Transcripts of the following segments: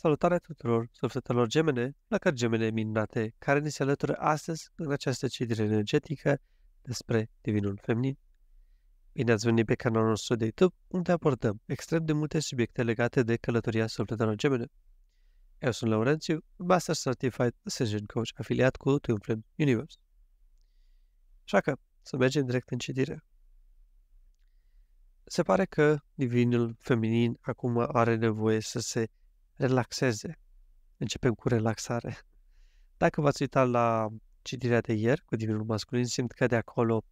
Salutare tuturor sufletelor gemene, la care gemene minunate, care ne se alătură astăzi în această citire energetică despre Divinul Feminin. Bine ați venit pe canalul nostru de YouTube, unde abordăm extrem de multe subiecte legate de călătoria sufletelor gemene. Eu sunt Laurențiu, Master Certified Ascension Coach, afiliat cu Twin Flame Universe. Așa că, să mergem direct în citire. Se pare că divinul feminin acum are nevoie să se relaxeze. Începem cu relaxare. Dacă v-ați uitat la citirea de ieri cu Divinul Masculin, simt că de acolo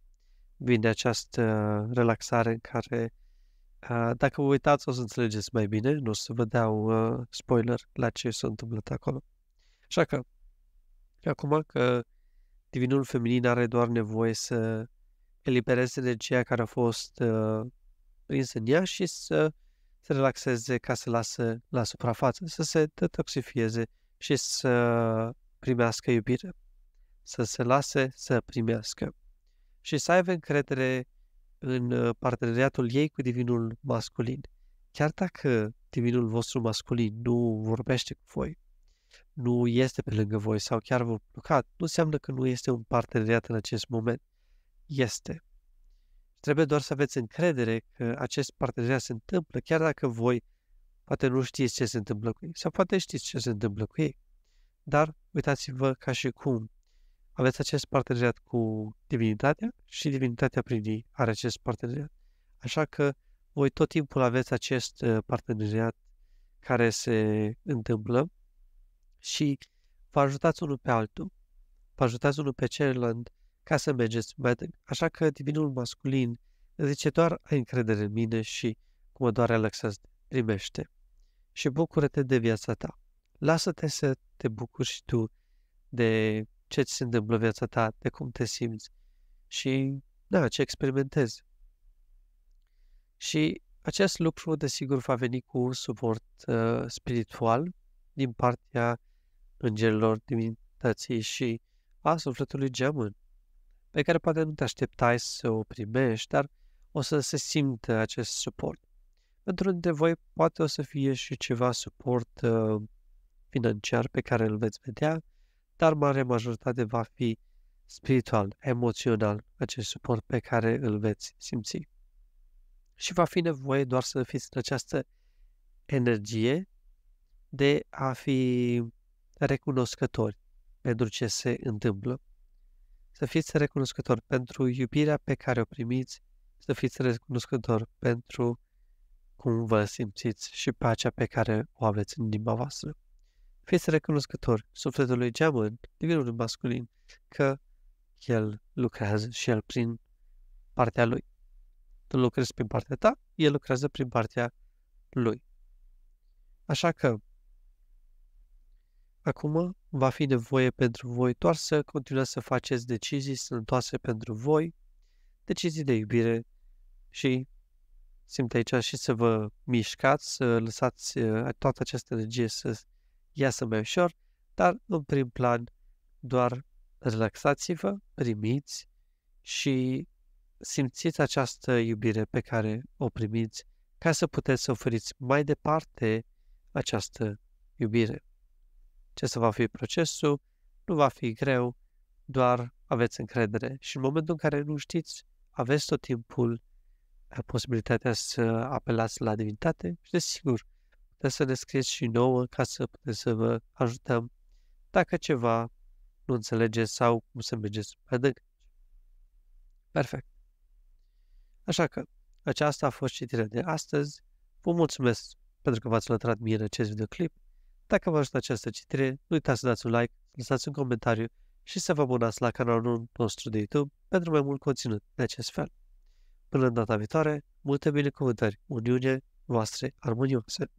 vine această relaxare în care, dacă vă uitați, o să înțelegeți mai bine, nu o să vă dau spoiler la ce s-a întâmplat acolo. Așa că, acum că Divinul Feminin are doar nevoie să elibereze energia care a fost prinsă în ea și să să relaxeze ca să lasă la suprafață, să se detoxifieze și să primească iubire, să se lase să primească și să aibă încredere în uh, parteneriatul ei cu divinul masculin. Chiar dacă divinul vostru masculin nu vorbește cu voi, nu este pe lângă voi sau chiar vă blocat, nu înseamnă că nu este un parteneriat în acest moment. Este. Trebuie doar să aveți încredere că acest parteneriat se întâmplă, chiar dacă voi poate nu știți ce se întâmplă cu ei, sau poate știți ce se întâmplă cu ei. Dar uitați-vă ca și cum aveți acest parteneriat cu divinitatea și divinitatea prin ei are acest parteneriat. Așa că voi tot timpul aveți acest uh, parteneriat care se întâmplă și vă ajutați unul pe altul, vă ajutați unul pe celălalt ca să mergeți mai departe. Așa că divinul masculin zice doar ai încredere în mine și cum mă doare Alexas, primește și bucură-te de viața ta. Lasă-te să te bucuri și tu de ce ți se întâmplă viața ta, de cum te simți și, da, ce experimentezi. Și acest lucru, desigur, va veni cu un suport uh, spiritual din partea îngerilor divinității și a sufletului geamăn pe care poate nu te așteptai să o primești, dar o să se simtă acest suport. Pentru dintre voi poate o să fie și ceva suport uh, financiar pe care îl veți vedea, dar mare majoritate va fi spiritual, emoțional, acest suport pe care îl veți simți. Și va fi nevoie doar să fiți în această energie de a fi recunoscători pentru ce se întâmplă. Să fiți recunoscători pentru iubirea pe care o primiți, să fiți recunoscători pentru cum vă simțiți și pacea pe care o aveți în limba voastră. Fiți recunoscători sufletului geamăn, divinului masculin, că el lucrează și el prin partea lui. Tu lucrezi prin partea ta, el lucrează prin partea lui. Așa că Acum va fi nevoie pentru voi doar să continuați să faceți decizii sănătoase pentru voi, decizii de iubire și simt aici și să vă mișcați, să lăsați uh, toată această energie să iasă mai ușor, dar în prim plan doar relaxați-vă, primiți și simțiți această iubire pe care o primiți ca să puteți să oferiți mai departe această iubire ce să va fi procesul, nu va fi greu, doar aveți încredere. Și în momentul în care nu știți, aveți tot timpul eh, posibilitatea să apelați la divinitate și, desigur, puteți să ne scrieți și nouă ca să putem să vă ajutăm dacă ceva nu înțelegeți sau cum să mergeți mai Perfect. Așa că, aceasta a fost citirea de astăzi. Vă mulțumesc pentru că v-ați lătrat mie în acest videoclip dacă v-a ajutat această citire, nu uitați să dați un like, lăsați un comentariu și să vă abonați la canalul nostru de YouTube pentru mai mult conținut de acest fel. Până în data viitoare, multe binecuvântări, uniune voastre armonioase!